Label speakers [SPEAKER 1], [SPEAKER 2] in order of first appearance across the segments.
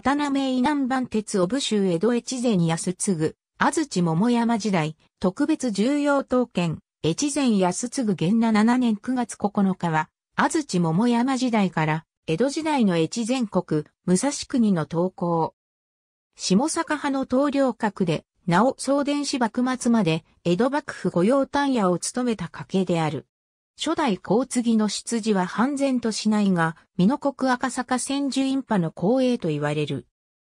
[SPEAKER 1] 刀名南蛮鉄を武州江戸越前安ぐ、安土桃山時代、特別重要刀剣、越前安継元那7年9月9日は、安土桃山時代から、江戸時代の越前国、武蔵国の投稿。下坂派の東領閣で、なお送電子幕末まで、江戸幕府御用丹野を務めた家系である。初代甲次の出自は半然としないが、美濃国赤坂千住院派の光栄と言われる。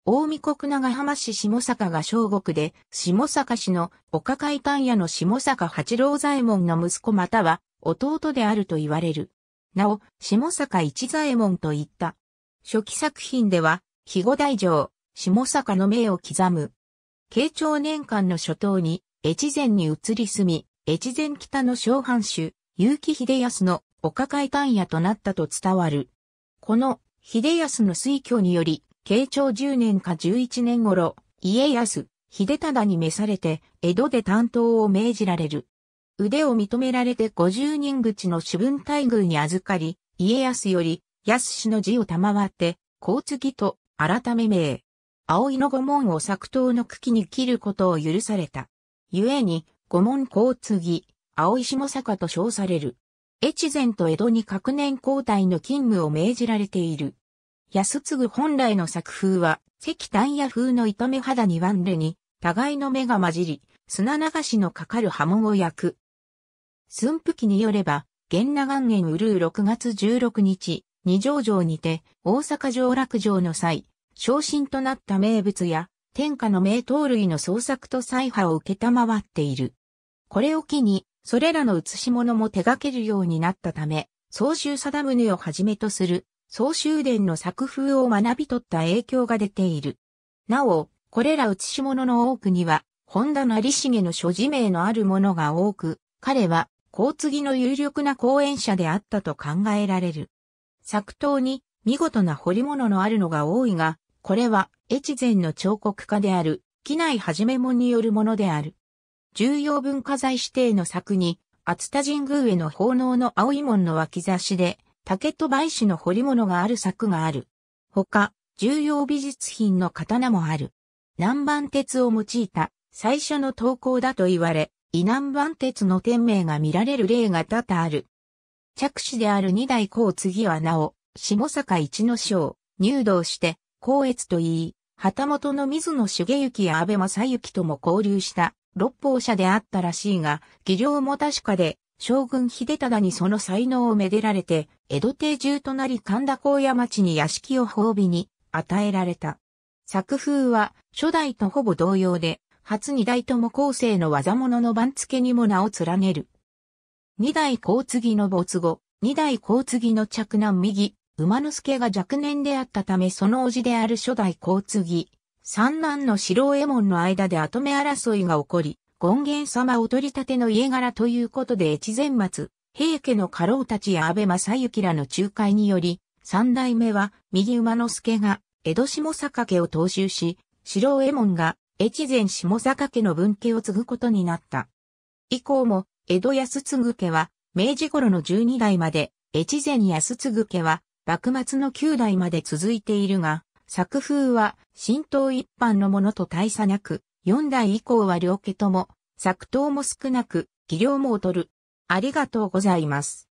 [SPEAKER 1] 大見国長浜市下坂が小国で、下坂市の岡海丹屋の下坂八郎左衛門の息子または弟であると言われる。なお、下坂一左衛門と言った。初期作品では、肥後大城、下坂の名を刻む。慶長年間の初頭に、越前に移り住み、越前北の小藩主、結城秀康のお抱え単野となったと伝わる。この秀康の推挙により、慶長10年か11年頃、家康、秀忠に召されて、江戸で担当を命じられる。腕を認められて50人口の主文待遇に預かり、家康より、康氏の字を賜って、孔継と改め名。葵の御門を作刀の茎に切ることを許された。故に、御門孔継、青石も坂と称される。越前と江戸に各年交代の勤務を命じられている。安次本来の作風は、石炭屋風の炒め肌にワンレに、互いの目が混じり、砂流しのかかる波紋を焼く。寸布記によれば、源長元元うるう6月16日、二条城にて、大阪城落城の際、昇進となった名物や、天下の名刀類の創作と裁破を受けたまわっている。これを機に、それらの写し物も手掛けるようになったため、総集定宗をはじめとする、総集伝の作風を学び取った影響が出ている。なお、これら写し物の多くには、本田成重の所持名のあるものが多く、彼は、交継の有力な講演者であったと考えられる。作刀に見事な彫り物のあるのが多いが、これは越前の彫刻家である、木内はじめもによるものである。重要文化財指定の作に、厚田神宮への奉納の青い門の脇差しで、竹と梅子の彫り物がある作がある。他、重要美術品の刀もある。南蛮鉄を用いた最初の投稿だと言われ、異南蛮鉄の天命が見られる例が多々ある。着手である二代孔次はなお、下坂一の章、入道して、光悦と言い、旗本の水野茂之や安倍正幸とも交流した六法者であったらしいが、技量も確かで、将軍秀忠にその才能をめでられて、江戸定住となり神田高野町に屋敷を褒美に与えられた。作風は初代とほぼ同様で、初二代とも後世の技物の番付にも名を連ねる。二代高継の没後、二代高継の着難右、馬之助が若年であったためその叔父である初代高継、三男の白右衛門の間で後目争いが起こり、権現様を取り立ての家柄ということで越前松、平家の家老たちや安倍正幸らの仲介により、三代目は右馬之助が江戸下坂家を踏襲し、白右衛門が越前下坂家の分家を継ぐことになった。以降も江戸安継家は明治頃の12代まで、越前安継家は幕末の9代まで続いているが、作風は神道一般のものと大差なく、4代以降は両家とも、作刀も少なく、技量も劣る。ありがとうございます。